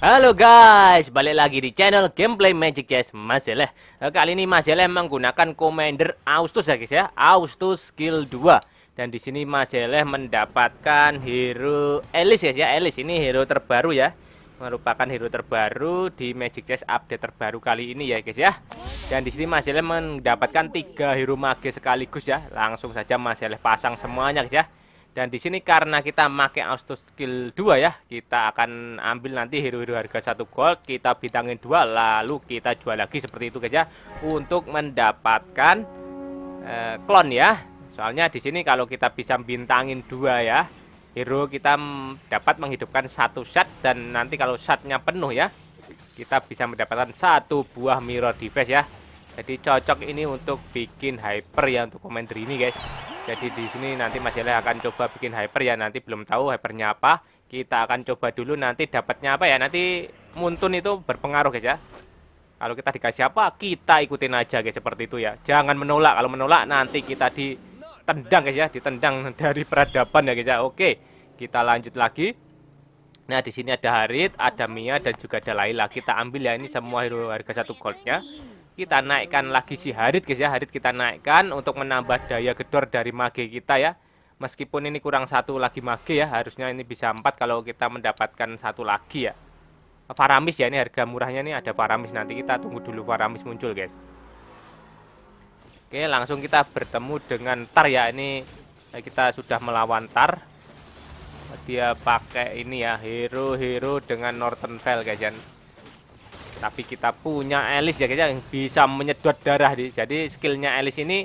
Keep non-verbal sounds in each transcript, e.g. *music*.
Halo guys, balik lagi di channel Gameplay Magic Chess Masileh. Eh, kali ini Masileh menggunakan Commander Austus ya guys ya, Austus skill 2. Dan di sini Masileh mendapatkan hero Elise guys ya, Elise ini hero terbaru ya. Merupakan hero terbaru di Magic Chess update terbaru kali ini ya guys ya. Dan di sini Masileh mendapatkan tiga hero mage sekaligus ya. Langsung saja Masileh pasang semuanya guys ya dan di sini karena kita pakai auto skill 2 ya, kita akan ambil nanti hero-hero harga satu gold, kita bintangin dua lalu kita jual lagi seperti itu guys ya untuk mendapatkan klon eh, klon ya. Soalnya di sini kalau kita bisa bintangin dua ya, hero kita dapat menghidupkan satu shot dan nanti kalau shotnya penuh ya, kita bisa mendapatkan satu buah mirror device ya. Jadi cocok ini untuk bikin hyper ya untuk komentar ini guys. Jadi di sini nanti Mas Yale akan coba bikin hyper ya. Nanti belum tahu hypernya apa. Kita akan coba dulu nanti dapatnya apa ya. Nanti muntun itu berpengaruh guys ya. Kalau kita dikasih apa, kita ikutin aja guys seperti itu ya. Jangan menolak. Kalau menolak nanti kita ditendang guys ya, ditendang *laughs* dari peradaban ya guys ya. Oke, kita lanjut lagi. Nah, di sini ada Harit, ada Mia dan juga ada Laila. Kita ambil ya ini semua hero harga satu goldnya kita naikkan lagi si Harit guys ya Harit kita naikkan untuk menambah daya gedor dari mage kita ya meskipun ini kurang satu lagi mage ya harusnya ini bisa empat kalau kita mendapatkan satu lagi ya Faramis ya ini harga murahnya nih ada Faramis nanti kita tunggu dulu Faramis muncul guys Oke langsung kita bertemu dengan Tar ya ini eh, kita sudah melawan Tar dia pakai ini ya hero-hero dengan Northern Veil guys ya tapi kita punya Alice ya guys yang bisa menyedot darah di jadi skillnya Alice ini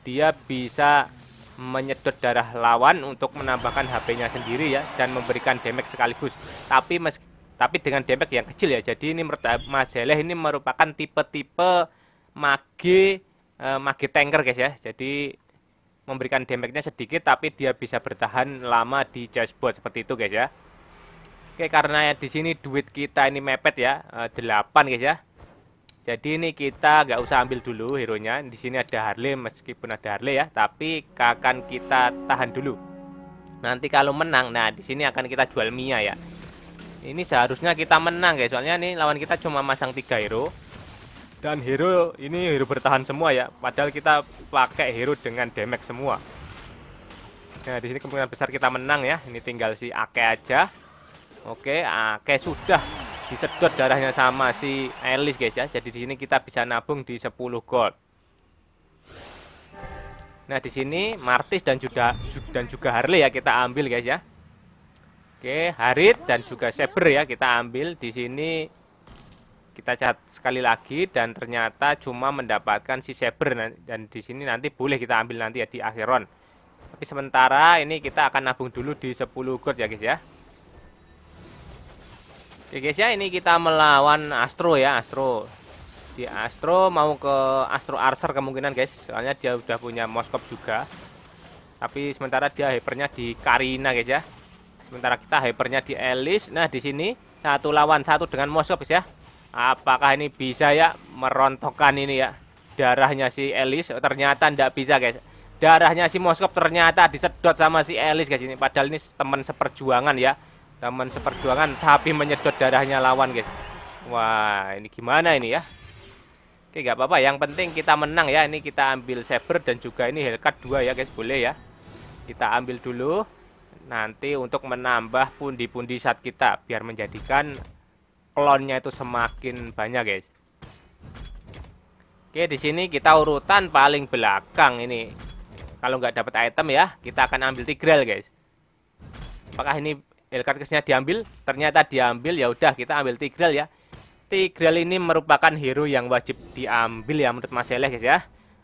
dia bisa menyedot darah lawan untuk menambahkan HP-nya sendiri ya dan memberikan damage sekaligus tapi mes tapi dengan damage yang kecil ya jadi ini eh, Mas ini merupakan tipe-tipe mage eh, mage tanker guys ya jadi memberikan damage-nya sedikit tapi dia bisa bertahan lama di chessboard seperti itu guys ya Oke, karena di sini duit kita ini mepet ya, eh, delapan guys ya. Jadi ini kita nggak usah ambil dulu hero-nya. Di sini ada Harley meskipun ada Harley ya, tapi akan kita tahan dulu. Nanti kalau menang, nah di sini akan kita jual Mia ya. Ini seharusnya kita menang guys, soalnya nih lawan kita cuma masang tiga hero. Dan hero ini hero bertahan semua ya, padahal kita pakai hero dengan damage semua. Nah, di sini kemungkinan besar kita menang ya. Ini tinggal si Ake aja. Oke, ah, oke sudah disedot darahnya sama si Alice guys ya. Jadi di sini kita bisa nabung di 10 gold. Nah, di sini Martis dan juga dan juga Harley ya kita ambil guys ya. Oke, Harit dan juga Saber ya kita ambil di sini kita cat sekali lagi dan ternyata cuma mendapatkan si Saber dan di sini nanti boleh kita ambil nanti ya di akhir round. Tapi sementara ini kita akan nabung dulu di 10 gold ya guys ya. Oke guys ya ini kita melawan Astro ya Astro di Astro mau ke Astro Archer kemungkinan guys soalnya dia udah punya Moskop juga tapi sementara dia hypernya di Karina guys ya sementara kita hypernya di Elise. nah di sini satu lawan satu dengan Moskop guys ya apakah ini bisa ya merontokkan ini ya darahnya si Elis ternyata tidak bisa guys darahnya si Moskop ternyata disedot sama si Elise guys ini padahal ini teman seperjuangan ya Taman seperjuangan tapi menyedot darahnya lawan, guys. Wah, ini gimana ini ya? Oke, nggak apa-apa. Yang penting kita menang ya. Ini kita ambil Saber dan juga ini Hellcat 2 ya, guys. Boleh ya. Kita ambil dulu nanti untuk menambah pundi-pundi saat kita biar menjadikan klonnya itu semakin banyak, guys. Oke, di sini kita urutan paling belakang ini. Kalau nggak dapat item ya, kita akan ambil Tigreal, guys. Apakah ini Elkarkisnya diambil, ternyata diambil ya udah kita ambil Tigreal ya. Tigreal ini merupakan hero yang wajib diambil ya menurut Mas Eleh guys ya.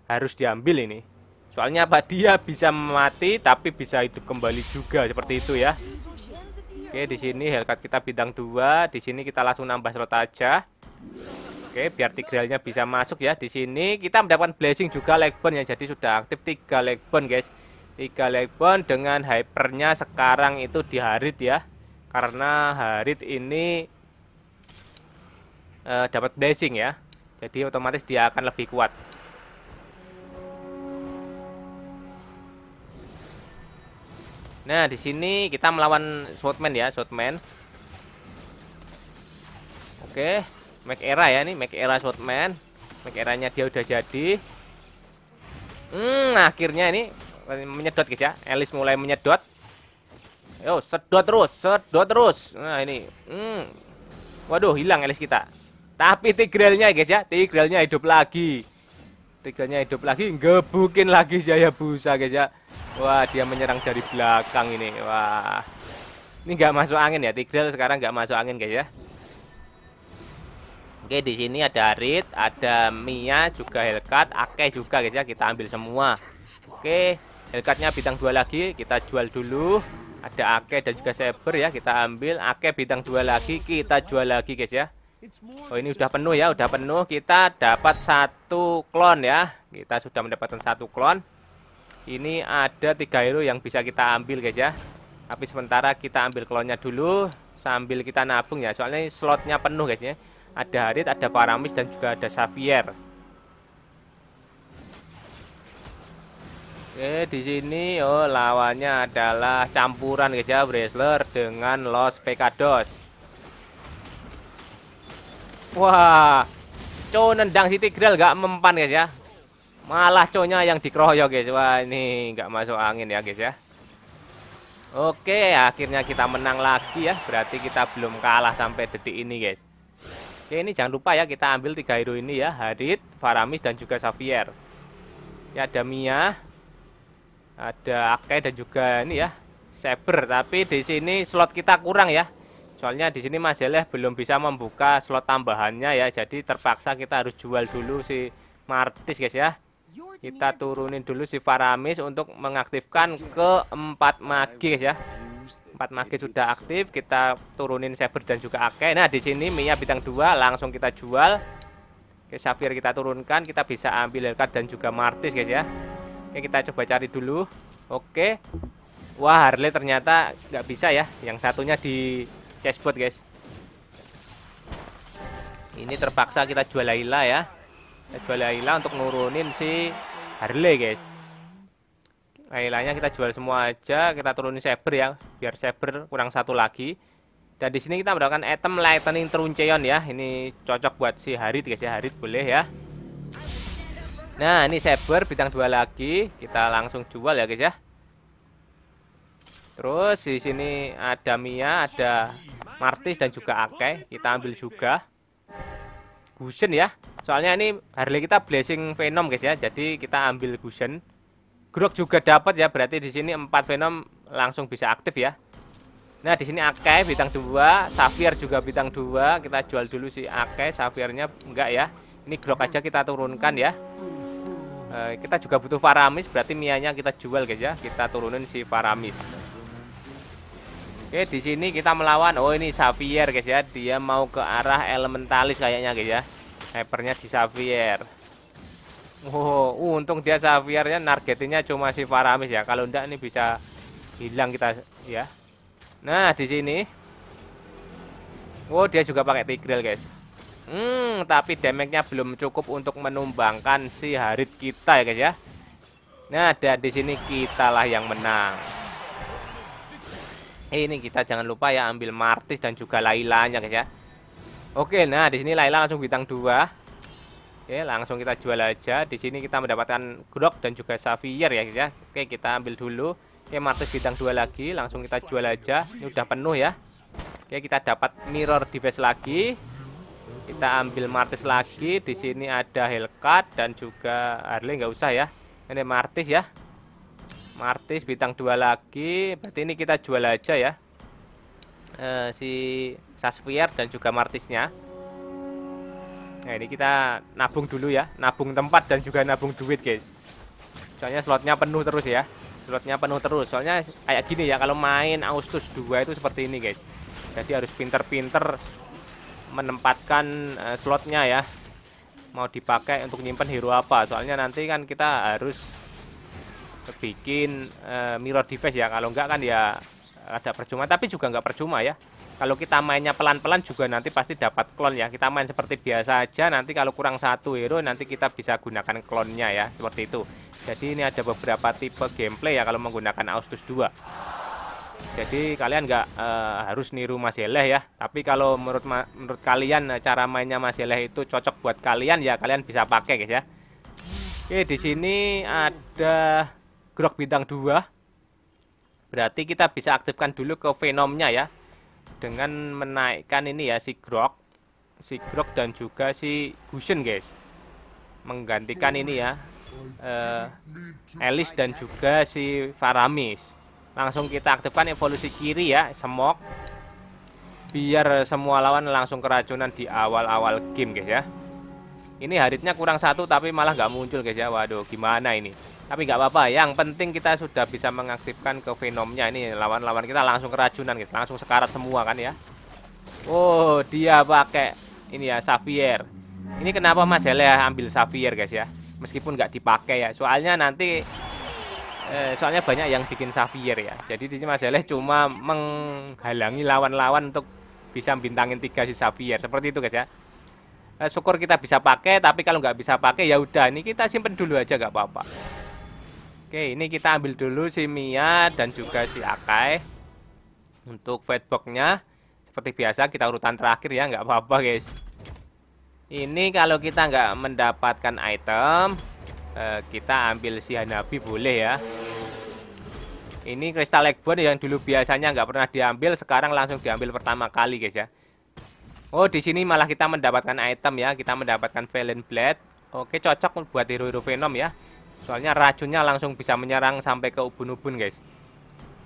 Harus diambil ini. Soalnya apa dia bisa mati tapi bisa hidup kembali juga seperti itu ya. Oke, di sini Hellcat kita bidang 2, di sini kita langsung nambah slot aja. Oke, biar Tigrealnya bisa masuk ya. Di sini kita mendapatkan blessing juga legburn ya. Jadi sudah aktif 3 legburn guys. 3 lebon dengan hypernya sekarang itu di Harit ya karena Harit ini e, dapat blessing ya jadi otomatis dia akan lebih kuat Nah, di sini kita melawan Swordman ya, Swordman. Oke, make Era ya nih, make Era Swordman. make Eranya dia udah jadi. Hmm, akhirnya ini menyedot guys ya Elis mulai menyedot yo sedot terus sedot terus nah ini hmm. waduh hilang Elis kita tapi tigrelnya guys ya tigrelnya hidup lagi tigrelnya hidup lagi gebukin lagi saya busa guys ya wah dia menyerang dari belakang ini wah ini nggak masuk angin ya tigrel sekarang nggak masuk angin guys ya Oke, di sini ada Rit, ada Mia, juga Hellcat, Ake juga guys ya. Kita ambil semua. Oke. Hellcatnya bintang dua lagi kita jual dulu ada Ake dan juga Saber ya kita ambil Ake bintang dua lagi kita jual lagi guys ya Oh ini udah penuh ya udah penuh kita dapat satu klon ya kita sudah mendapatkan satu klon ini ada tiga hero yang bisa kita ambil guys ya tapi sementara kita ambil klonnya dulu sambil kita nabung ya soalnya slotnya penuh guys ya ada Harit ada Paramis dan juga ada Xavier Oke, eh, di sini oh lawannya adalah campuran guys ya, Bresler dengan Los Pekados. Wah, Co nendang si Tigreal gak mempan guys ya. Malah Co-nya yang dikeroyok guys. Wah, ini gak masuk angin ya guys ya. Oke, akhirnya kita menang lagi ya. Berarti kita belum kalah sampai detik ini guys. Oke, ini jangan lupa ya kita ambil tiga hero ini ya, Harit, Faramis dan juga Xavier. Ya, ada Mia, ada ake dan juga ini ya Saber tapi di sini slot kita kurang ya soalnya di sini Mas Heleh belum bisa membuka slot tambahannya ya jadi terpaksa kita harus jual dulu si Martis guys ya kita turunin dulu si Faramis untuk mengaktifkan ke keempat magi guys ya empat magi sudah aktif kita turunin Saber dan juga Ake nah di sini Mia bintang dua langsung kita jual Oke, Safir kita turunkan kita bisa ambil Hellcat dan juga Martis guys ya Oke kita coba cari dulu Oke Wah Harley ternyata nggak bisa ya Yang satunya di chessboard guys Ini terpaksa kita jual Laila ya Kita jual Laila untuk nurunin si Harley guys Lailanya kita jual semua aja Kita turunin Saber ya Biar Saber kurang satu lagi dan di sini kita mendapatkan item lightning truncheon ya. Ini cocok buat si Harit guys ya. Harit boleh ya. Nah, ini Saber bintang dua lagi. Kita langsung jual ya, guys ya. Terus di sini ada Mia, ada Martis dan juga Ake. Kita ambil juga. Gusen ya. Soalnya ini Harley kita blessing Venom, guys ya. Jadi kita ambil Gusen. Grok juga dapat ya. Berarti di sini empat Venom langsung bisa aktif ya. Nah, di sini Ake bintang dua Safir juga bintang dua Kita jual dulu si Ake, Safirnya enggak ya. Ini Grok aja kita turunkan ya. Eh, kita juga butuh Faramis berarti Mianya kita jual guys ya kita turunin si Faramis Oke di sini kita melawan oh ini Xavier guys ya dia mau ke arah Elementalis kayaknya guys ya hypernya di Xavier Oh, uh, untung dia Xaviernya targetnya cuma si Faramis ya. Kalau ndak ini bisa hilang kita ya. Nah, di sini. Oh, dia juga pakai Tigreal, guys. Hmm, tapi damage-nya belum cukup untuk menumbangkan si Harit kita ya guys ya. Nah, ada di sini kitalah yang menang. Ini kita jangan lupa ya ambil Martis dan juga Lailanya guys ya. Oke, nah di sini Laila langsung bintang 2. Oke, langsung kita jual aja. Di sini kita mendapatkan Grok dan juga Xavier ya guys ya. Oke, kita ambil dulu. Oke, Martis bintang 2 lagi, langsung kita jual aja. Ini udah penuh ya. Oke, kita dapat mirror device lagi kita ambil Martis lagi di sini ada Hellcat dan juga Harley nggak usah ya ini Martis ya Martis bintang dua lagi berarti ini kita jual aja ya e, si Saspier dan juga Martisnya nah ini kita nabung dulu ya nabung tempat dan juga nabung duit guys soalnya slotnya penuh terus ya slotnya penuh terus soalnya kayak gini ya kalau main augustus 2 itu seperti ini guys jadi harus pinter-pinter menempatkan uh, slotnya ya mau dipakai untuk nyimpan hero apa soalnya nanti kan kita harus bikin uh, mirror device ya kalau enggak kan ya ada percuma tapi juga enggak percuma ya kalau kita mainnya pelan-pelan juga nanti pasti dapat klon ya kita main seperti biasa aja nanti kalau kurang satu hero nanti kita bisa gunakan klonnya ya seperti itu jadi ini ada beberapa tipe gameplay ya kalau menggunakan Austus 2 jadi kalian nggak e, harus niru Mas Yeleh ya tapi kalau menurut menurut kalian eh, cara mainnya Mas Yeleh itu cocok buat kalian ya kalian bisa pakai guys ya oke di sini ada grok bintang dua, berarti kita bisa aktifkan dulu ke venomnya ya dengan menaikkan ini ya si grok si grok dan juga si Gushen guys menggantikan ini ya uh, Alice dan juga si Faramis langsung kita aktifkan evolusi kiri ya semok biar semua lawan langsung keracunan di awal-awal game guys ya ini haritnya kurang satu tapi malah nggak muncul guys ya waduh gimana ini tapi nggak apa-apa yang penting kita sudah bisa mengaktifkan ke venomnya ini lawan-lawan kita langsung keracunan guys langsung sekarat semua kan ya Oh dia pakai ini ya Xavier ini kenapa Mas Hel ambil Xavier guys ya meskipun nggak dipakai ya soalnya nanti Eh, soalnya banyak yang bikin safir ya jadi di sini cuma menghalangi lawan-lawan untuk bisa bintangin tiga si Xavier seperti itu guys ya eh, syukur kita bisa pakai tapi kalau nggak bisa pakai ya udah ini kita simpen dulu aja nggak apa-apa oke ini kita ambil dulu si Mia dan juga si Akai untuk fatboxnya seperti biasa kita urutan terakhir ya nggak apa-apa guys ini kalau kita nggak mendapatkan item Eh, kita ambil si Hanabi boleh ya ini kristal legbon yang dulu biasanya nggak pernah diambil sekarang langsung diambil pertama kali guys ya Oh di sini malah kita mendapatkan item ya kita mendapatkan Valen Blade Oke cocok buat hero-hero Venom ya soalnya racunnya langsung bisa menyerang sampai ke ubun-ubun guys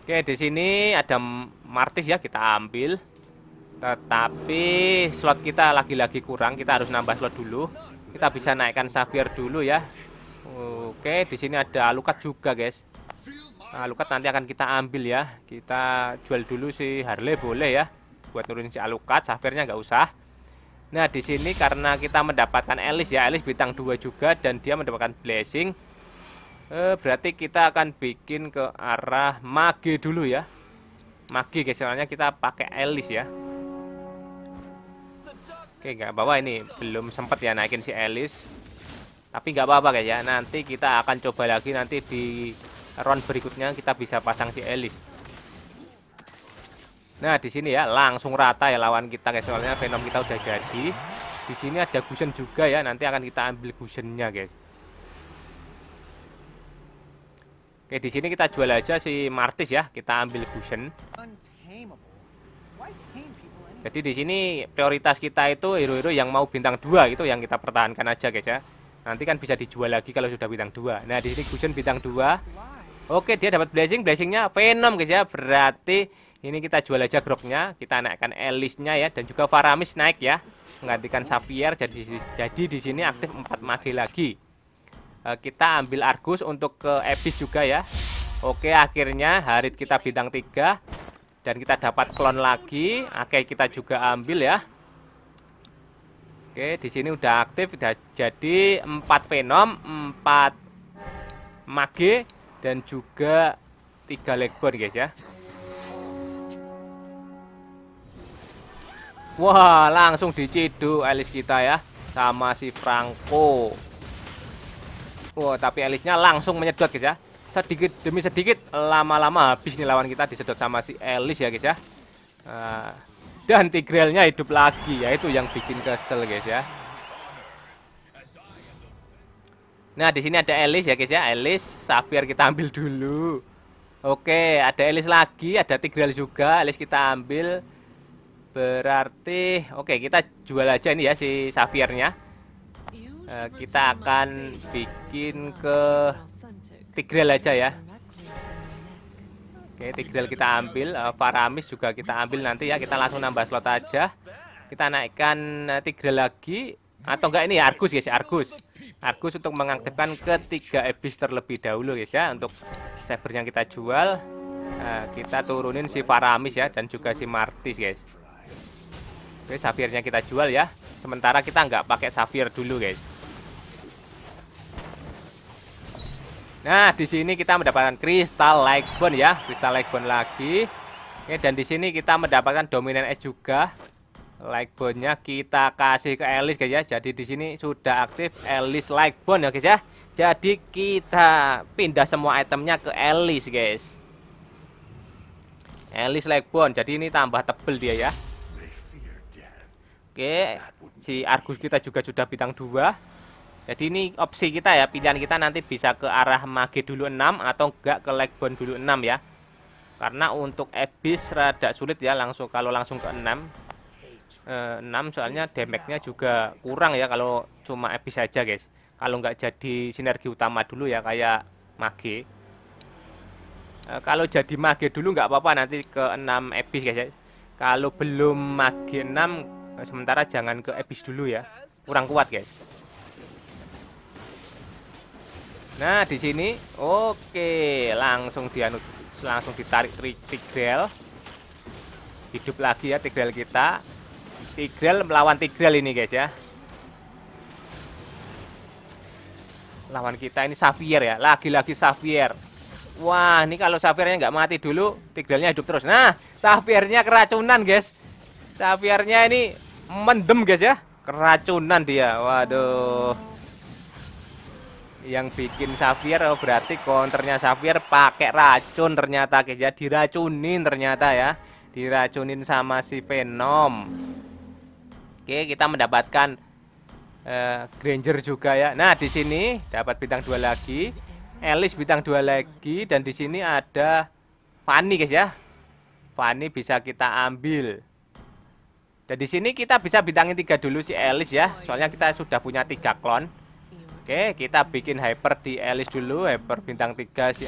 Oke di sini ada Martis ya kita ambil tetapi slot kita lagi-lagi kurang kita harus nambah slot dulu kita bisa naikkan Xavier dulu ya Oke, di sini ada alukat juga, guys. Nah, alukat nanti akan kita ambil ya. Kita jual dulu si Harley boleh ya. Buat nurunin si alukat, safirnya nggak usah. Nah, di sini karena kita mendapatkan Elis ya, Elis bintang 2 juga dan dia mendapatkan blessing. Eh, berarti kita akan bikin ke arah Mage dulu ya. Mage guys, soalnya kita pakai Elis ya. Oke, nggak bawa ini belum sempat ya naikin si Elis tapi nggak apa-apa guys ya nanti kita akan coba lagi nanti di round berikutnya kita bisa pasang si Elis nah di sini ya langsung rata ya lawan kita guys soalnya Venom kita udah jadi di sini ada Gusen juga ya nanti akan kita ambil Gusennya guys oke di sini kita jual aja si Martis ya kita ambil Gusen jadi di sini prioritas kita itu hero-hero yang mau bintang 2 itu yang kita pertahankan aja guys ya Nanti kan bisa dijual lagi kalau sudah bintang 2. Nah, di sini Gusion bintang 2. Oke, dia dapat blessing, blessingnya Venom guys ya. Berarti ini kita jual aja groknya, kita naikkan elise nya ya dan juga Faramis naik ya. Menggantikan Sapier jadi jadi di sini aktif 4 mage lagi. Eh, kita ambil Argus untuk ke Abyss juga ya. Oke, akhirnya Harit kita bintang 3 dan kita dapat klon lagi. Oke, kita juga ambil ya. Oke, di sini udah aktif udah jadi 4 Venom, 4 Mage dan juga 3 Legbon guys ya. Wah, langsung diciduk Alice kita ya sama si Franco. Wah, tapi Alice-nya langsung menyedot guys ya. Sedikit demi sedikit lama-lama habis nih lawan kita disedot sama si Alice ya guys ya. Nah, dan tigrelnya hidup lagi ya itu yang bikin kesel guys ya nah di sini ada Elis ya guys ya Elis Safir kita ambil dulu oke ada Elis lagi ada tigrel juga Elis kita ambil berarti oke kita jual aja ini ya si Safirnya eh, kita akan bikin ke tigrel aja ya Oke, Tigreal kita ambil, uh, Faramis juga kita ambil nanti ya. Kita langsung nambah slot aja. Kita naikkan uh, Tigreal lagi atau enggak ini ya Argus guys, ya, Argus. Argus untuk mengaktifkan ketiga Abyss terlebih dahulu guys ya untuk cyber yang kita jual. Uh, kita turunin si Faramis ya dan juga si Martis guys. Oke, Safirnya kita jual ya. Sementara kita enggak pakai Safir dulu guys. Nah, di sini kita mendapatkan kristal Lightbone ya, kristal Lightbone lagi. Oke, dan di sini kita mendapatkan dominan es juga. bone nya kita kasih ke Elis guys ya. Jadi di sini sudah aktif Elis Lightbone ya guys ya. Jadi kita pindah semua itemnya ke Elis guys. Elis Lightbone. Jadi ini tambah tebel dia ya. Oke, si Argus kita juga sudah bintang 2. Jadi ini opsi kita ya, pilihan kita nanti bisa ke arah Mage dulu 6 atau enggak ke Legbon dulu 6 ya. Karena untuk Abyss rada sulit ya langsung kalau langsung ke 6. E, 6 soalnya damage-nya juga kurang ya kalau cuma Abyss saja guys. Kalau nggak jadi sinergi utama dulu ya kayak Mage. E, kalau jadi Mage dulu nggak apa-apa nanti ke 6 Abyss guys ya. Kalau belum Mage 6 eh, sementara jangan ke Abyss dulu ya. Kurang kuat guys. Nah, di sini oke, langsung dia langsung ditarik Tigrel. Hidup lagi ya Tigrel kita. Tigrel melawan Tigrel ini, guys ya. Lawan kita ini Xavier ya, lagi-lagi Xavier. Wah, ini kalau Xaviernya nggak mati dulu, Tigrelnya hidup terus. Nah, Xaviernya keracunan, guys. Xaviernya ini mendem, guys ya. Keracunan dia. Waduh yang bikin safir oh berarti counternya safir pakai racun ternyata guys ya diracunin ternyata ya diracunin sama si Venom oke kita mendapatkan uh, Granger juga ya nah di sini dapat bintang dua lagi Alice bintang dua lagi dan di sini ada Fanny guys ya Fanny bisa kita ambil dan di sini kita bisa bintangin tiga dulu si Alice ya soalnya kita sudah punya tiga klon Oke, kita bikin hyper di Alice dulu, hyper bintang 3 si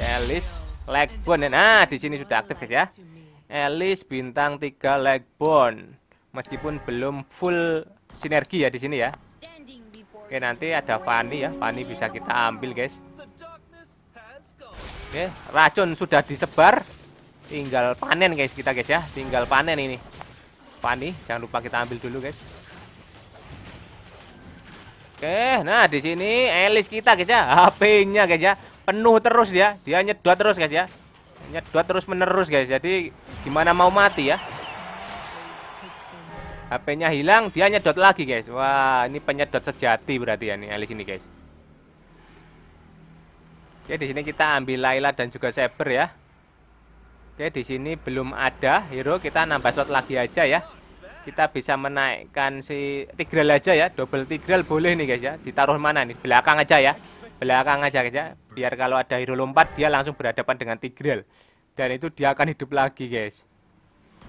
leg bone Nah, di sini sudah aktif guys ya. Alice bintang 3 bone Meskipun belum full sinergi ya di sini ya. Oke, nanti ada Fanny ya. Fanny bisa kita ambil guys. Oke, racun sudah disebar. Tinggal panen guys kita guys ya. Tinggal panen ini. Fanny jangan lupa kita ambil dulu guys. Oke, nah di sini Elis kita guys ya, HP-nya guys ya, penuh terus dia Dia nyedot terus guys ya. Nyedot terus menerus guys. Jadi gimana mau mati ya? HP-nya hilang, dia nyedot lagi guys. Wah, ini penyedot sejati berarti ya nih Elis ini guys. Oke, di sini kita ambil Laila dan juga Saber ya. Oke, di sini belum ada hero, kita nambah slot lagi aja ya kita bisa menaikkan si tigral aja ya double tigral boleh nih guys ya ditaruh mana nih belakang aja ya belakang aja guys ya biar kalau ada hero lompat dia langsung berhadapan dengan tigral dan itu dia akan hidup lagi guys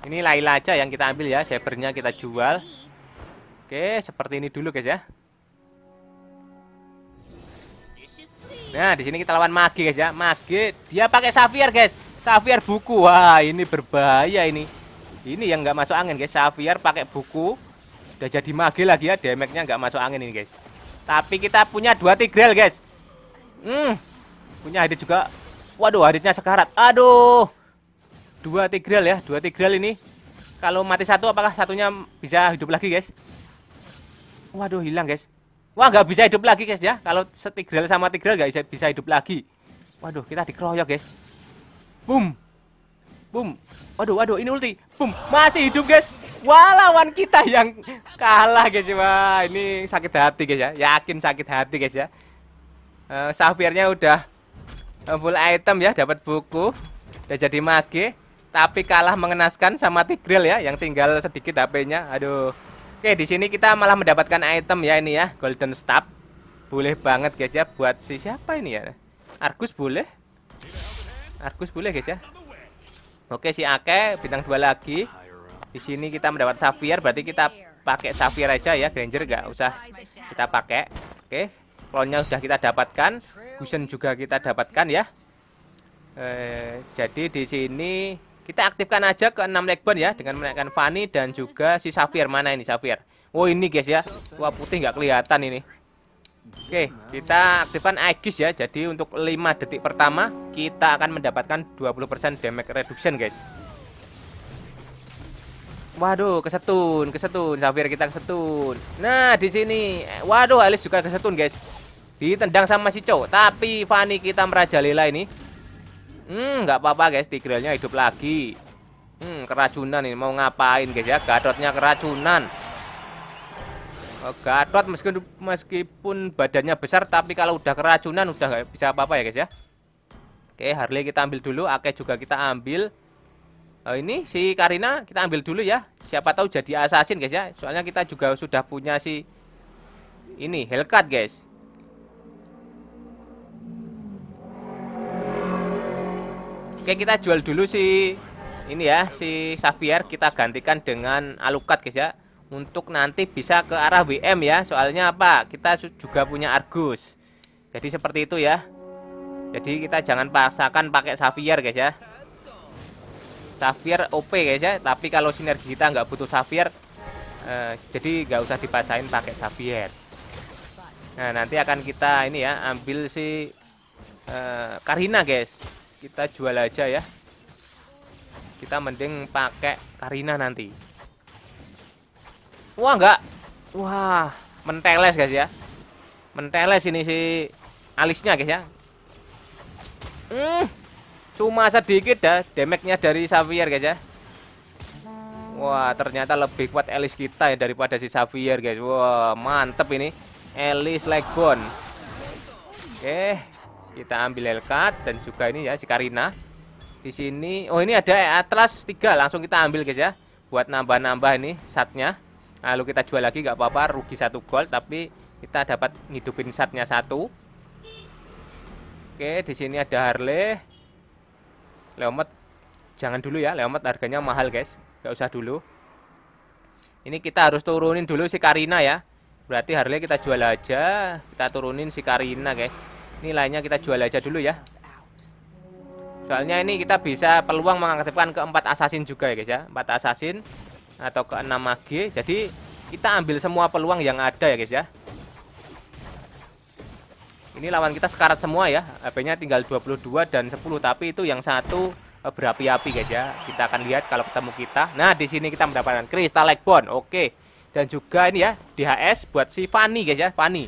ini Laila aja yang kita ambil ya sabernya kita jual oke seperti ini dulu guys ya nah di sini kita lawan Magi guys ya Magi dia pakai safir guys safir buku wah ini berbahaya ini ini yang nggak masuk angin guys. Xavier pakai buku. Udah jadi mage lagi ya. Damage-nya nggak masuk angin ini guys. Tapi kita punya dua Tigreal guys. Hmm. Punya hadit juga. Waduh haditnya sekarat. Aduh. Dua Tigreal ya. Dua Tigreal ini. Kalau mati satu apakah satunya bisa hidup lagi guys? Waduh hilang guys. Wah nggak bisa hidup lagi guys ya. Kalau setigreal sama Tigreal nggak bisa, bisa hidup lagi. Waduh kita dikeroyok guys. Boom. Boom. Waduh, waduh, ini ulti. Boom. Masih hidup, guys. Wah, kita yang kalah, guys. Wah, ini sakit hati, guys ya. Yakin sakit hati, guys ya. Uh, eh, Safirnya udah full item ya, dapat buku. Udah jadi mage, tapi kalah mengenaskan sama Tigril ya yang tinggal sedikit HP-nya. Aduh. Oke, di sini kita malah mendapatkan item ya ini ya, Golden Staff. Boleh banget, guys ya, buat si siapa ini ya? Argus boleh? Argus boleh, guys ya. Oke si Ake bintang dua lagi. Di sini kita mendapat safir, berarti kita pakai safir aja ya Granger gak usah kita pakai. Oke, klonnya sudah kita dapatkan, Gusen juga kita dapatkan ya. Eh, jadi di sini kita aktifkan aja ke enam legbon ya dengan menaikkan Fanny dan juga si safir mana ini safir? Oh ini guys ya, wah putih nggak kelihatan ini. Oke, kita aktifkan Aegis ya. Jadi untuk 5 detik pertama kita akan mendapatkan 20% damage reduction, guys. Waduh, kesetun, kesetun. Safir kita kesetun. Nah, di sini waduh Alice juga kesetun, guys. Ditendang sama si cowok, tapi Fanny kita merajalela ini. Hmm, nggak apa-apa, guys. Tigrealnya hidup lagi. Hmm, keracunan ini mau ngapain, guys ya? Gadotnya keracunan. Oh, Gatot meskipun meskipun badannya besar tapi kalau udah keracunan udah nggak bisa apa-apa ya guys ya. Oke, Harley kita ambil dulu, Ake juga kita ambil. Oh, ini si Karina kita ambil dulu ya. Siapa tahu jadi assassin guys ya. Soalnya kita juga sudah punya si ini Hellcat guys. Oke, kita jual dulu si ini ya, si Xavier kita gantikan dengan Alucard guys ya untuk nanti bisa ke arah WM ya. Soalnya apa? Kita juga punya Argus. Jadi seperti itu ya. Jadi kita jangan pasakan pakai Xavier guys ya. Xavier OP guys ya. Tapi kalau sinergi kita nggak butuh Xavier, eh, jadi nggak usah dipasain pakai Xavier. Nah nanti akan kita ini ya ambil si eh, Karina guys. Kita jual aja ya. Kita mending pakai Karina nanti. Wah, enggak. Wah, menteles guys ya. Menteles ini si alisnya guys ya. Hmm, cuma sedikit dah damage-nya dari Xavier guys ya. Wah, ternyata lebih kuat Elis kita ya daripada si Xavier guys. Wah, mantep ini. Elis Legon. Oke, kita ambil Elkat dan juga ini ya si Karina. Di sini, oh ini ada Atlas tiga langsung kita ambil guys ya buat nambah-nambah ini satnya. Ah, lalu kita jual lagi nggak apa-apa rugi satu gold tapi kita dapat ngidupin satnya satu oke di sini ada Harley Leomet jangan dulu ya Leomet harganya mahal guys nggak usah dulu ini kita harus turunin dulu si Karina ya berarti Harley kita jual aja kita turunin si Karina guys nilainya kita jual aja dulu ya soalnya ini kita bisa peluang mengaktifkan keempat assassin juga ya guys ya empat assassin atau ke 6 mage. Jadi kita ambil semua peluang yang ada ya guys ya. Ini lawan kita sekarat semua ya. HP-nya tinggal 22 dan 10 tapi itu yang satu eh, berapi-api guys ya. Kita akan lihat kalau ketemu kita. Nah, di sini kita mendapatkan kristal Legbon. Oke. Dan juga ini ya DHS buat si Fanny guys ya, Fanny.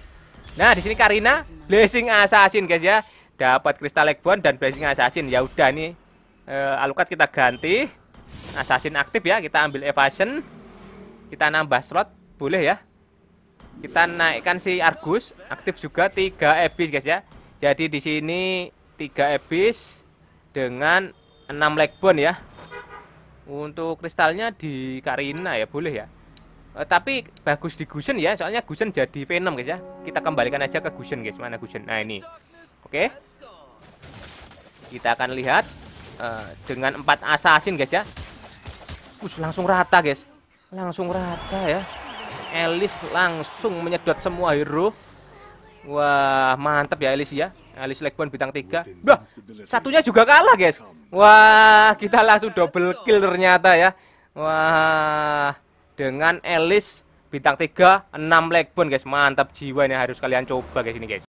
Nah, di sini Karina Blessing Assassin guys ya. Dapat kristal Legbon dan Blessing Assassin. Ya udah nih. Eh, alukat kita ganti assassin aktif ya kita ambil evasion kita nambah slot boleh ya kita naikkan si Argus aktif juga tiga abyss guys ya jadi di sini 3 abyss dengan 6 bone ya untuk kristalnya di Karina ya boleh ya e, tapi bagus di Gusen ya soalnya Gusen jadi Venom guys ya kita kembalikan aja ke Gusen guys mana Gusen nah ini oke okay. kita akan lihat e, dengan empat assassin guys ya Wush, langsung rata guys langsung rata ya Elis langsung menyedot semua hero wah mantap ya Elis ya Elis legbon bintang 3 Wah, satunya juga kalah guys wah kita langsung double kill ternyata ya wah dengan Elis bintang 3 6 legbon guys mantap jiwa ini harus kalian coba guys ini guys